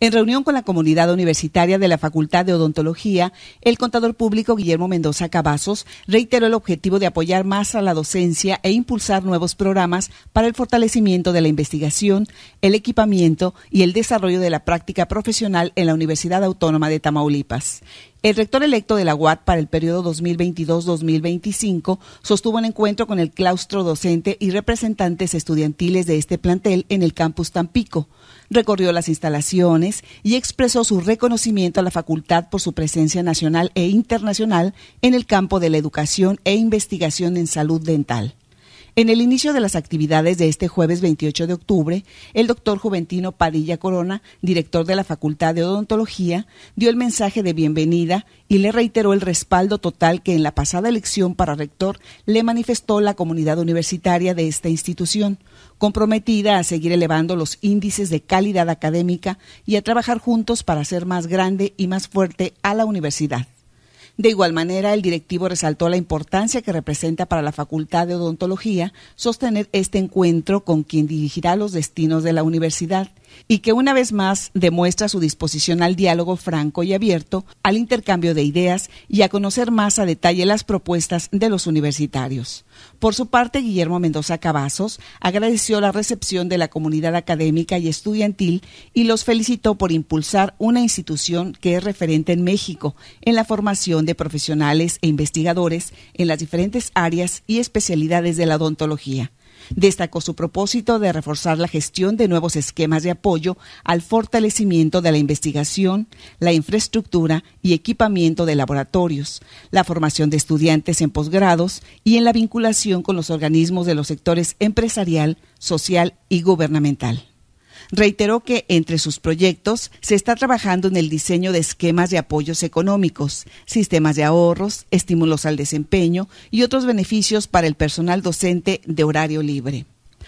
En reunión con la comunidad universitaria de la Facultad de Odontología, el contador público Guillermo Mendoza Cavazos reiteró el objetivo de apoyar más a la docencia e impulsar nuevos programas para el fortalecimiento de la investigación, el equipamiento y el desarrollo de la práctica profesional en la Universidad Autónoma de Tamaulipas. El rector electo de la UAT para el periodo 2022-2025 sostuvo un encuentro con el claustro docente y representantes estudiantiles de este plantel en el campus Tampico. Recorrió las instalaciones y expresó su reconocimiento a la facultad por su presencia nacional e internacional en el campo de la educación e investigación en salud dental. En el inicio de las actividades de este jueves 28 de octubre, el doctor Juventino Padilla Corona, director de la Facultad de Odontología, dio el mensaje de bienvenida y le reiteró el respaldo total que en la pasada elección para rector le manifestó la comunidad universitaria de esta institución, comprometida a seguir elevando los índices de calidad académica y a trabajar juntos para hacer más grande y más fuerte a la universidad. De igual manera, el directivo resaltó la importancia que representa para la Facultad de Odontología sostener este encuentro con quien dirigirá los destinos de la universidad y que una vez más demuestra su disposición al diálogo franco y abierto, al intercambio de ideas y a conocer más a detalle las propuestas de los universitarios. Por su parte, Guillermo Mendoza Cavazos agradeció la recepción de la comunidad académica y estudiantil y los felicitó por impulsar una institución que es referente en México en la formación de profesionales e investigadores en las diferentes áreas y especialidades de la odontología. Destacó su propósito de reforzar la gestión de nuevos esquemas de apoyo al fortalecimiento de la investigación, la infraestructura y equipamiento de laboratorios, la formación de estudiantes en posgrados y en la vinculación con los organismos de los sectores empresarial, social y gubernamental. Reiteró que entre sus proyectos se está trabajando en el diseño de esquemas de apoyos económicos, sistemas de ahorros, estímulos al desempeño y otros beneficios para el personal docente de horario libre.